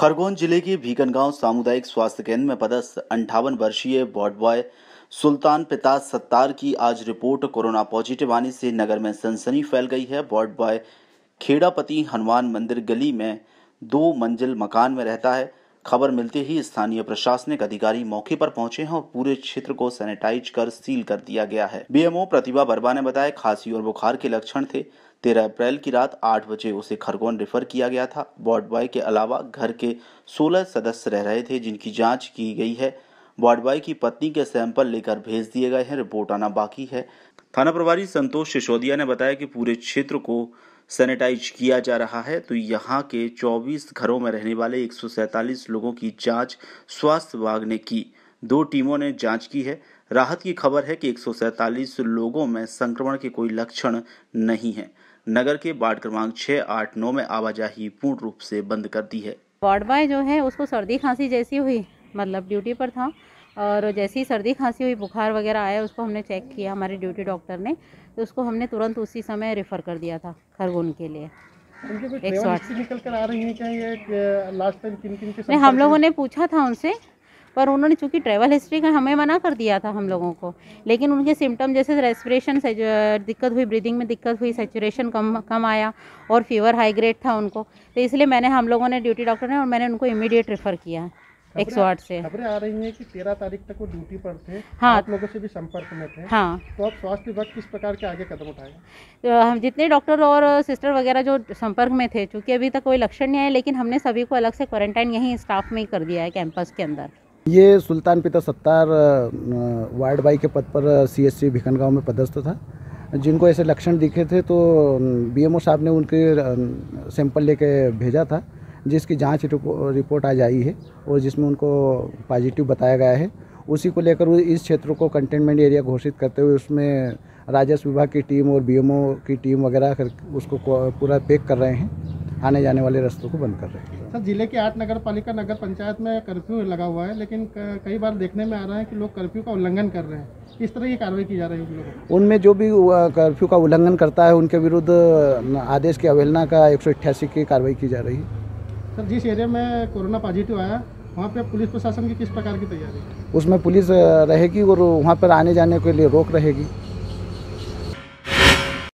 खरगोन जिले के भीकनगांव सामुदायिक स्वास्थ्य केंद्र में पदस्थ अंठावन वर्षीय वार्ड बॉय सुल्तान पिता सत्तार की आज रिपोर्ट कोरोना पॉजिटिव आने से नगर में सनसनी फैल गई है वार्ड बॉय खेड़ापति हनुमान मंदिर गली में दो मंजिल मकान में रहता है खबर मिलते ही स्थानीय प्रशासनिक अधिकारी मौके पर पहुंचे हैं और पूरे क्षेत्र को सैनिटाइज कर सील कर दिया गया है बीएमओ प्रतिभा बरबा ने बताया खांसी और बुखार के लक्षण थे तेरह अप्रैल की रात आठ बजे उसे खरगोन रेफर किया गया था वार्ड बॉय के अलावा घर के सोलह सदस्य रह रहे थे जिनकी जाँच की गई है वार्ड बॉय की पत्नी के सैंपल लेकर भेज दिए गए हैं रिपोर्ट आना बाकी है थाना प्रभारी संतोष सिसोदिया ने बताया कि पूरे क्षेत्र को सैनिटाइज किया जा रहा है तो यहाँ के 24 घरों में रहने वाले एक लोगों की जांच स्वास्थ्य विभाग ने की दो टीमों ने जांच की है राहत की खबर है कि एक लोगों में संक्रमण के कोई लक्षण नहीं है नगर के वार्ड क्रमांक छः आठ नौ में आवाजाही पूर्ण रूप से बंद कर दी है वार्ड बॉय जो है उसको सर्दी खांसी जैसी हुई मतलब ड्यूटी पर था और जैसे ही सर्दी खांसी हुई बुखार वगैरह आया उसको हमने चेक किया हमारे ड्यूटी डॉक्टर ने तो उसको हमने तुरंत उसी समय रेफ़र कर दिया था खरगोन के लिए एक सौ आठ निकल कर आ रही है क्या ये लास्ट टाइम किन किन के नहीं हम लोगों ने पूछा था उनसे पर उन्होंने चूँकि ट्रैवल हिस्ट्री का हमें मना कर दिया था हम लोगों को लेकिन उनके सिम्टम जैसे रेस्पिरेशन से दिक्कत हुई ब्रीदिंग में दिक्कत हुई सेचुरेशन कम कम आया और फीवर हाई ग्रेड था उनको तो इसलिए मैंने हम लोगों ने ड्यूटी डॉक्टर ने और मैंने उनको इमीडिएट रेफ़र किया एक सौ आठ से खबरें आ रही हैं कि तेरह तारीख तक वो ड्यूटी पर थे हाँ आप लोगों से भी संपर्क में थे हाँ तो आप स्वास्थ्य विभाग किस प्रकार के आगे कदम उठाएंगे तो हम जितने डॉक्टर और सिस्टर वगैरह जो संपर्क में थे चूँकि अभी तक कोई लक्षण नहीं आए लेकिन हमने सभी को अलग से क्वारंटाइन यहीं स्टाफ में ही कर दिया है कैंपस के अंदर ये सुल्तान पिता सत्तार वार्ड बाई के पद पर सी एस सी में पदस्थ था जिनको ऐसे लक्षण दिखे थे तो बी साहब ने उनके सैंपल लेके भेजा था जिसकी जांच रिपोर्ट आ जाई है और जिसमें उनको पॉजिटिव बताया गया है उसी को लेकर इस क्षेत्र को कंटेनमेंट एरिया घोषित करते हुए उसमें राजस्व विभाग की टीम और बीएमओ की टीम वगैरह कर उसको पूरा पैक कर रहे हैं आने जाने वाले रास्तों को बंद कर रहे हैं सर जिले के आठ नगर पालिका नगर पंचायत में कर्फ्यू लगा हुआ है लेकिन कई बार देखने में आ रहा है कि लोग कर्फ्यू का उल्लंघन कर रहे हैं किस तरह की कार्रवाई की जा रही है उनमें जो भी कर्फ्यू का उल्लंघन करता है उनके विरुद्ध आदेश की अवहेलना का एक की कार्रवाई की जा रही है सर जिस एरिया में कोरोना पॉजिटिव आया वहाँ पे पुलिस प्रशासन की किस प्रकार की तैयारी उसमें पुलिस रहेगी और वहाँ पर आने जाने के लिए रोक रहेगी